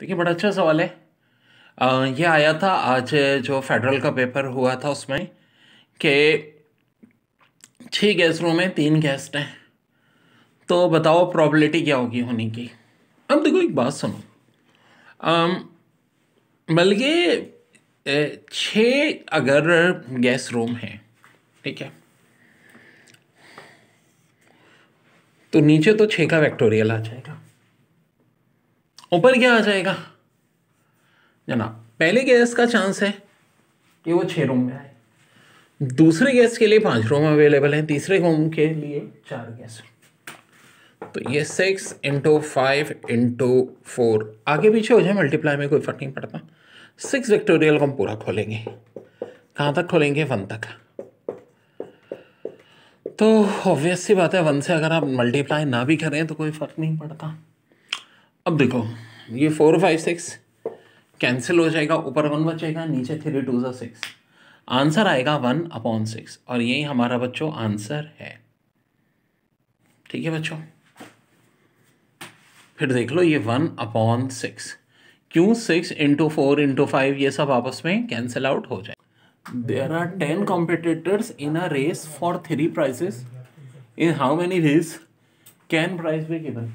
देखिए बड़ा अच्छा सवाल है आ, ये आया था आज जो फेडरल का पेपर हुआ था उसमें कि छः रूम में तीन गेस्ट हैं तो बताओ प्रॉबलिटी क्या होगी होने की अब देखो एक बात सुनो बल्कि छः अगर गैस रूम है ठीक है तो नीचे तो छः का वेक्टोरियल आ जाएगा ऊपर क्या आ जाएगा जनाब पहले गैस का चांस है कि वो छह रूम में आए दूसरे गैस के लिए पांच रूम अवेलेबल हैं तीसरे रूम के लिए चार गैस तो ये six into five into four आगे पीछे हो जाए मल्टीप्लाई में कोई फर्क नहीं पड़ता सिक्स विक्टोरियल को हम पूरा खोलेंगे कहाँ तक खोलेंगे वन तक तो ऑब्वियस सी बात है वन से अगर आप मल्टीप्लाई ना भी करें तो कोई फ़र्क नहीं पड़ता अब देखो ये फोर फाइव सिक्स कैंसिल हो जाएगा ऊपर वन बचेगा नीचे थ्री टू ज़ा सिक्स आंसर आएगा वन अपॉन सिक्स और यही हमारा बच्चों आंसर है ठीक है बच्चों फिर देख लो ये वन अपॉन सिक्स क्यों six into four into five ये सब आपस में कैंसिल आउट हो जाए there are ten competitors in a race for three prizes in how many race can prize be given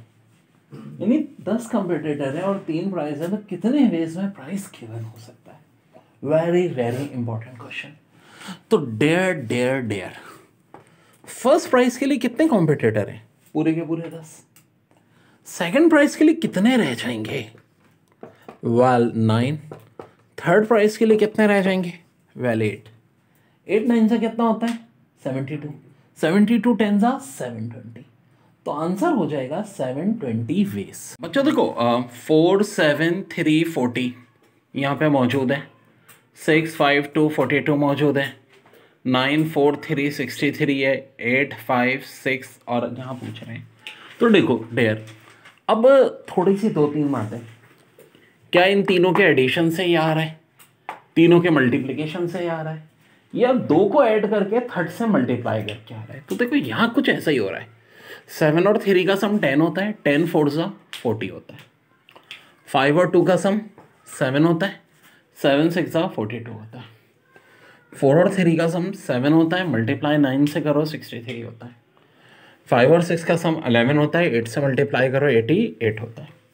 यानी दस कंपटीटर है और तीन प्राइज है तो कितने वेज में प्राइस गिवन हो सकता है वेरी वेरी इंपॉर्टेंट क्वेश्चन तो there there there first prize के लिए कितने कॉम्पिटेटर हैं पूरे के पूरे दस सेकंड प्राइस के लिए कितने रह जाएंगे वेल नाइन थर्ड प्राइस के लिए कितने रह जाएंगे वेल एट एट नाइन सा कितना होता है seventy two seventy two ten सा सेवन ट्वेंटी तो आंसर हो जाएगा सेवन ट्वेंटी वेस बच्चों देखो फोर सेवन थ्री फोर्टी यहाँ पे मौजूद है six five two forty two मौजूद है nine four three sixty three है एट फाइव सिक्स और यहाँ पूछ रहे हैं तो देखो डेयर अब थोड़ी सी दो तीन बातें क्या इन तीनों के एडिशन से ही आ रहा है तीनों के मल्टीप्लिकेशन से ही आ रहा है या दो को ऐड करके थर्ड से मल्टीप्लाई करके आ रहा है तो देखो यहाँ कुछ ऐसा ही हो रहा है सेवन और थ्री का सम टेन होता है टेन फोर सा फोर्टी होता है फाइव और टू का सम सेवन होता है सेवन सिक्स सा फोर्टी टू होता है फोर और थ्री का सम सेवन होता है मल्टीप्लाई नाइन से करो सिक्सटी थ्री होता है फाइव और सिक्स का सम अलेवन होता है एट से मल्टीप्लाई करो एटी एट होता है